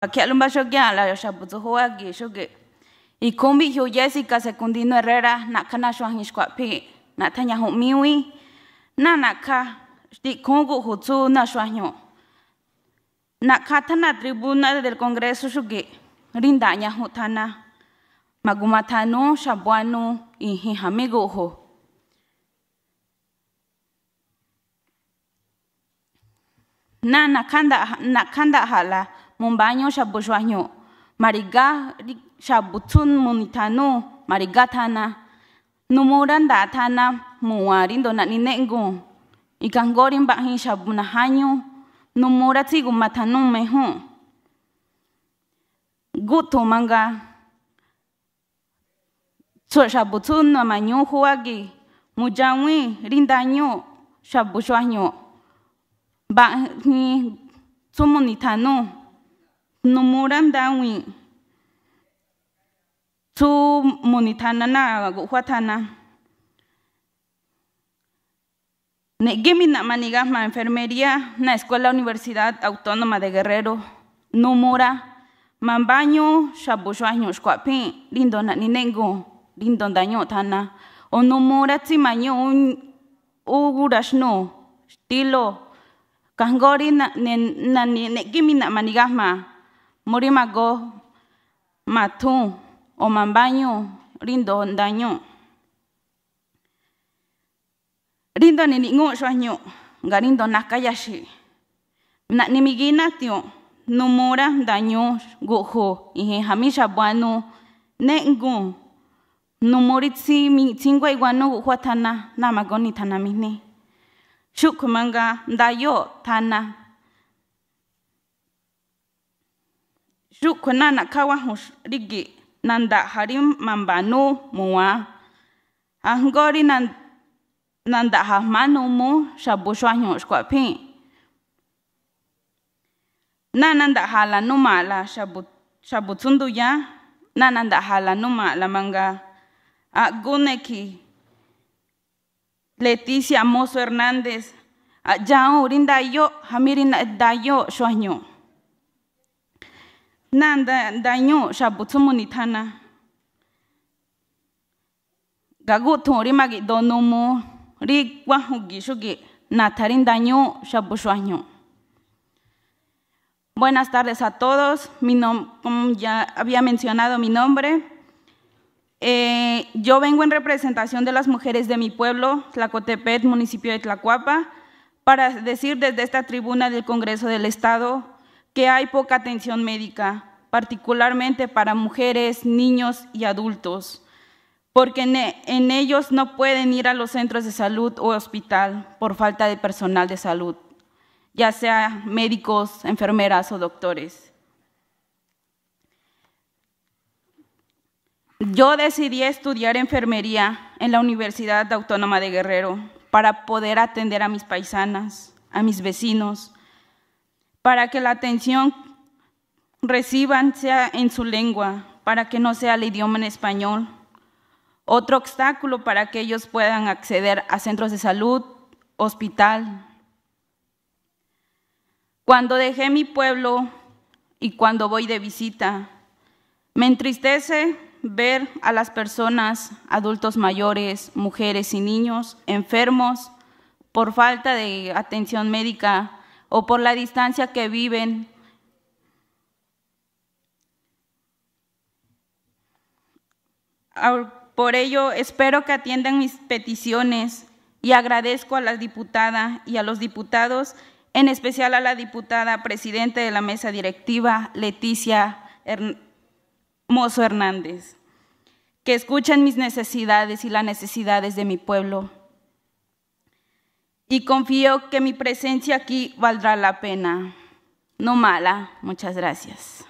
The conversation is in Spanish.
Aquel shogya la yoshabuzo hoa gi shogi. Y kumbi hiu Jessica Secundino Herrera na kana shuan hishkwapi na tanya humiwi na na ka di kongu hutsu na shuanyo. Na kata na tribuna del Congreso shogi rindanya hutana magumatanu shabuanu y hijamigo ho. Na nakanda nakanda hala. mumbanyo shabushwanyo mariga shabutun munitano mariga tana numuranda tana muwarindo naninengo ikangorin bahin shabunahanyo numura tsigumatanu mehu gutu manga tso na namanyo huagi mujawi rindaño shabushwanyo bahin tsumunitano moran dawi tu monitana na gujuatana Negemina manigasma enfermería na escuela universidad autónoma de Guerrero numura mambaño shabushwaño shkwapi lindo na ninengo lindo daño tana si tsimaño un ugurashno estilo kangori na ne na ne manigasma muri mago matu omambanyu rindo ndañu rindo nini'ngu'u xuajñu'u nga rindo najkayaxi na'nimikina tiu'u numura ndañu nguju iji jami xabuanu ne'ngu numuri tsinkua igwa gu'jua tana na ni tana mijni xu'ku manga ndayo tana Yuku nana kawan rigi nanda harim mambanu mua. Angori nan nanda hamanu mu shabu shuanyo shkwapi. Na nanda hala numa la shabu shabu tundu ya. Na nanda hala numa la manga. Aguneki. Leticia Mozo a Yao rinda yo, hamirin da yo, shuanyo. nanda Buenas tardes a todos. Mi como ya había mencionado mi nombre, eh, yo vengo en representación de las mujeres de mi pueblo, Tlacotepet, municipio de Tlacuapa, para decir desde esta tribuna del Congreso del Estado que hay poca atención médica, particularmente para mujeres, niños y adultos, porque e, en, ellos no pueden ir a los centros de salud o hospital por falta de personal de salud, ya sea médicos, enfermeras o doctores. Yo decidí estudiar enfermería en la Universidad Autónoma de Guerrero para poder atender a mis paisanas, a mis vecinos, para que la atención reciban sea en su lengua, para que no sea el idioma en español. Otro obstáculo para que ellos puedan acceder a centros de salud, hospital. Cuando dejé mi pueblo y cuando voy de visita, me entristece ver a las personas, adultos mayores, mujeres y niños enfermos por falta de atención médica o por la distancia que viven. Por ello, espero que atiendan mis peticiones y agradezco a la diputada y a los diputados, en especial a la diputada presidente de la mesa directiva, Leticia Mozo Hernández, que escuchen mis necesidades y las necesidades de mi pueblo y confío que mi presencia aquí valdrá la pena. No mala, muchas gracias.